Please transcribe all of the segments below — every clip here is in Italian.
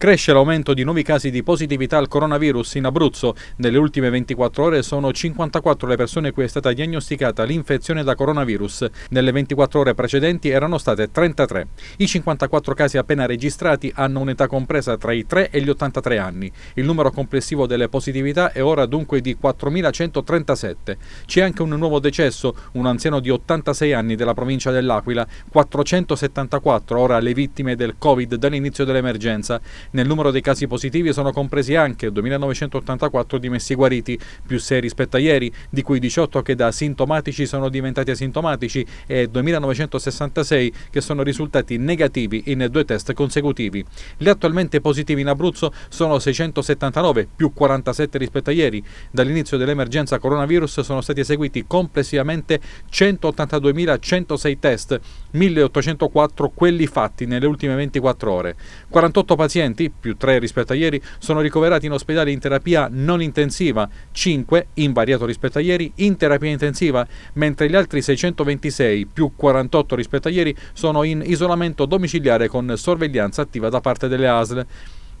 Cresce l'aumento di nuovi casi di positività al coronavirus in Abruzzo. Nelle ultime 24 ore sono 54 le persone cui è stata diagnosticata l'infezione da coronavirus. Nelle 24 ore precedenti erano state 33. I 54 casi appena registrati hanno un'età compresa tra i 3 e gli 83 anni. Il numero complessivo delle positività è ora dunque di 4.137. C'è anche un nuovo decesso, un anziano di 86 anni della provincia dell'Aquila, 474 ora le vittime del Covid dall'inizio dell'emergenza. Nel numero dei casi positivi sono compresi anche 2.984 dimessi guariti, più 6 rispetto a ieri, di cui 18 che da sintomatici sono diventati asintomatici e 2.966 che sono risultati negativi in due test consecutivi. Gli attualmente positivi in Abruzzo sono 679, più 47 rispetto a ieri. Dall'inizio dell'emergenza coronavirus sono stati eseguiti complessivamente 182.106 test, 1.804 quelli fatti nelle ultime 24 ore. 48 pazienti morti, più 3 rispetto a ieri, sono ricoverati in ospedale in terapia non intensiva, 5 invariato rispetto a ieri in terapia intensiva, mentre gli altri 626 più 48 rispetto a ieri sono in isolamento domiciliare con sorveglianza attiva da parte delle ASL.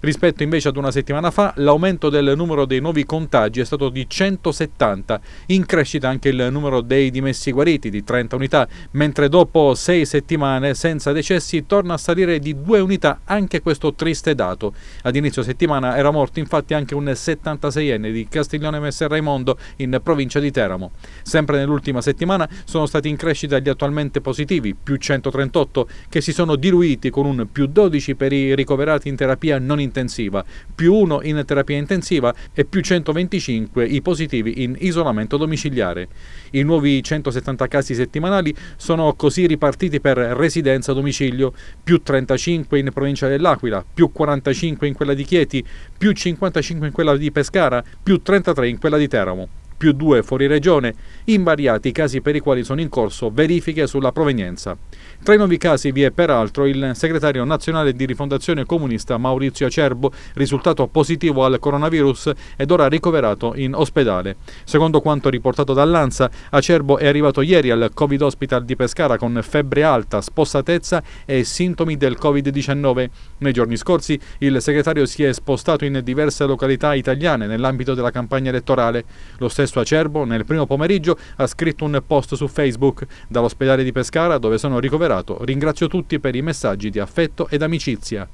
Rispetto invece ad una settimana fa, l'aumento del numero dei nuovi contagi è stato di 170, in crescita anche il numero dei dimessi guariti di 30 unità, mentre dopo sei settimane senza decessi torna a salire di 2 unità anche questo triste dato. Ad inizio settimana era morto infatti anche un 76enne di Castiglione Messer Raimondo in provincia di Teramo. Sempre nell'ultima settimana sono stati in crescita gli attualmente positivi, più 138, che si sono diluiti con un più 12 per i ricoverati in terapia non intensiva intensiva, più 1 in terapia intensiva e più 125 i positivi in isolamento domiciliare. I nuovi 170 casi settimanali sono così ripartiti per residenza a domicilio, più 35 in provincia dell'Aquila, più 45 in quella di Chieti, più 55 in quella di Pescara, più 33 in quella di Teramo più due fuori regione, invariati i casi per i quali sono in corso verifiche sulla provenienza. Tra i nuovi casi vi è peraltro il segretario nazionale di rifondazione comunista Maurizio Acerbo, risultato positivo al coronavirus ed ora ricoverato in ospedale. Secondo quanto riportato dall'ANSA, Acerbo è arrivato ieri al Covid Hospital di Pescara con febbre alta, spossatezza e sintomi del Covid-19. Nei giorni scorsi il segretario si è spostato in diverse località italiane nell'ambito della campagna elettorale. Lo stesso suo Acerbo nel primo pomeriggio ha scritto un post su Facebook. Dall'ospedale di Pescara, dove sono ricoverato, ringrazio tutti per i messaggi di affetto ed amicizia.